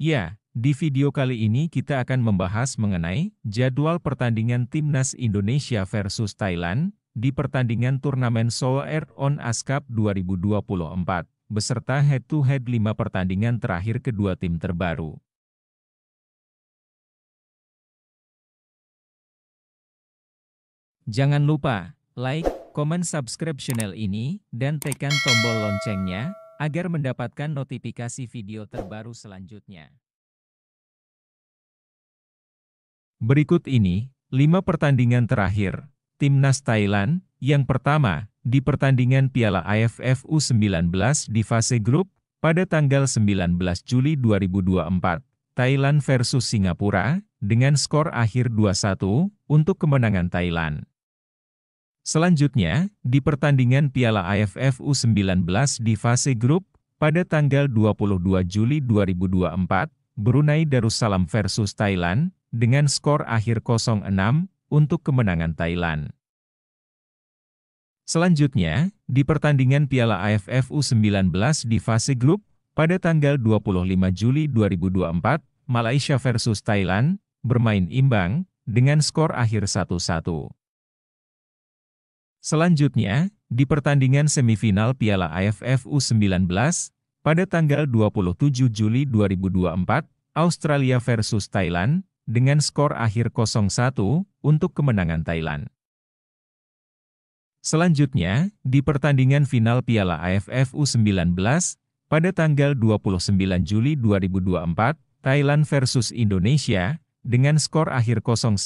Ya, di video kali ini kita akan membahas mengenai jadwal pertandingan Timnas Indonesia versus Thailand di pertandingan turnamen Seoul Air On Ascap 2024, beserta head-to-head -head 5 pertandingan terakhir kedua tim terbaru. Jangan lupa like, komen subscribe channel ini, dan tekan tombol loncengnya, agar mendapatkan notifikasi video terbaru selanjutnya. Berikut ini, 5 pertandingan terakhir, Timnas Thailand, yang pertama, di pertandingan Piala AFF U19 di fase grup, pada tanggal 19 Juli 2024, Thailand versus Singapura, dengan skor akhir 2-1, untuk kemenangan Thailand. Selanjutnya, di pertandingan Piala AFF U19 di fase grup, pada tanggal 22 Juli 2024, Brunei Darussalam versus Thailand, dengan skor akhir 0-6, untuk kemenangan Thailand. Selanjutnya, di pertandingan Piala AFF U19 di fase grup, pada tanggal 25 Juli 2024, Malaysia versus Thailand, bermain imbang, dengan skor akhir 1-1. Selanjutnya, di pertandingan semifinal Piala AFF U19, pada tanggal 27 Juli 2024, Australia versus Thailand, dengan skor akhir 0-1 untuk kemenangan Thailand. Selanjutnya, di pertandingan final Piala AFF U19, pada tanggal 29 Juli 2024, Thailand versus Indonesia, dengan skor akhir 0-1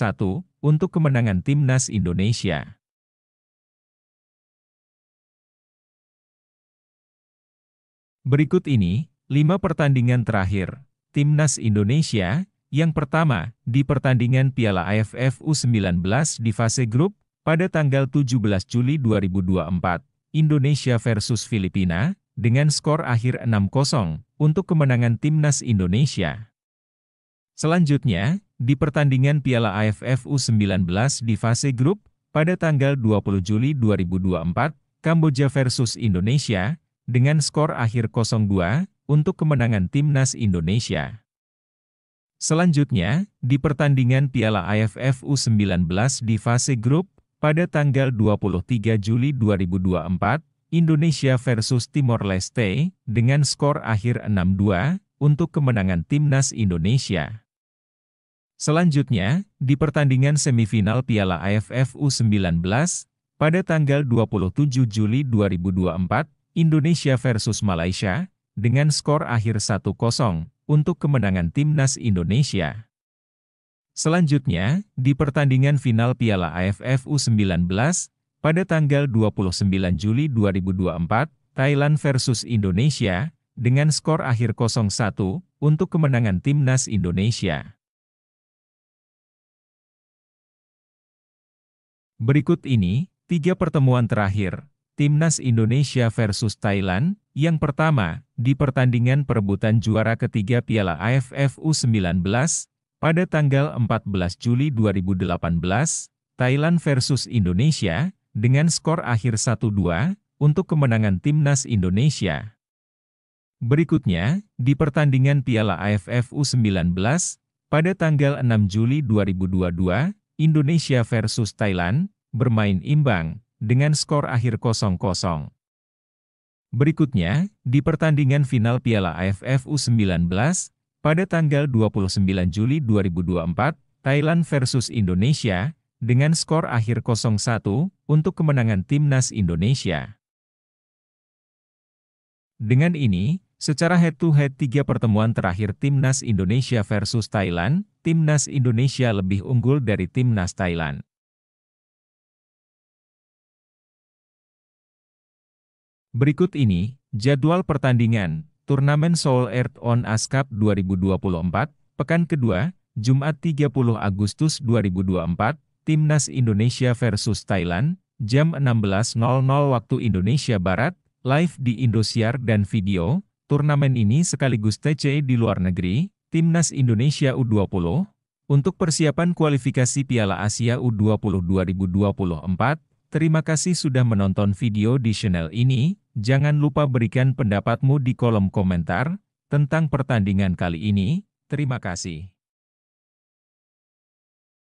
untuk kemenangan timnas Indonesia. Berikut ini, 5 pertandingan terakhir. Timnas Indonesia, yang pertama, di pertandingan Piala AFF U19 di fase grup, pada tanggal 17 Juli 2024, Indonesia versus Filipina, dengan skor akhir 6-0, untuk kemenangan Timnas Indonesia. Selanjutnya, di pertandingan Piala AFF U19 di fase grup, pada tanggal 20 Juli 2024, Kamboja versus Indonesia, dengan skor akhir 0-2 untuk kemenangan timnas Indonesia. Selanjutnya, di pertandingan Piala AFF U19 di fase grup, pada tanggal 23 Juli 2024, Indonesia versus Timor Leste, dengan skor akhir 6-2, untuk kemenangan timnas Indonesia. Selanjutnya, di pertandingan semifinal Piala AFF U19, pada tanggal 27 Juli 2024, Indonesia versus Malaysia, dengan skor akhir 1-0 untuk kemenangan timnas Indonesia. Selanjutnya, di pertandingan final Piala AFF U19, pada tanggal 29 Juli 2024, Thailand versus Indonesia, dengan skor akhir 0-1 untuk kemenangan timnas Indonesia. Berikut ini, tiga pertemuan terakhir Timnas Indonesia versus Thailand, yang pertama, di pertandingan perebutan juara ketiga Piala AFF U19, pada tanggal 14 Juli 2018, Thailand versus Indonesia, dengan skor akhir 1-2, untuk kemenangan Timnas Indonesia. Berikutnya, di pertandingan Piala AFF U19, pada tanggal 6 Juli 2022, Indonesia versus Thailand, bermain imbang, dengan skor akhir 0-0. Berikutnya, di pertandingan final Piala AFF U19, pada tanggal 29 Juli 2024, Thailand versus Indonesia, dengan skor akhir 0-1 untuk kemenangan timnas Indonesia. Dengan ini, secara head-to-head tiga pertemuan terakhir timnas Indonesia versus Thailand, timnas Indonesia lebih unggul dari timnas Thailand. Berikut ini, jadwal pertandingan, Turnamen Seoul Earth on ASCAP 2024, pekan kedua, Jumat 30 Agustus 2024, Timnas Indonesia versus Thailand, jam 16.00 waktu Indonesia Barat, live di Indosiar dan video, turnamen ini sekaligus TC di luar negeri, Timnas Indonesia U20, untuk persiapan kualifikasi Piala Asia U20 2024, terima kasih sudah menonton video di channel ini, Jangan lupa berikan pendapatmu di kolom komentar tentang pertandingan kali ini. Terima kasih.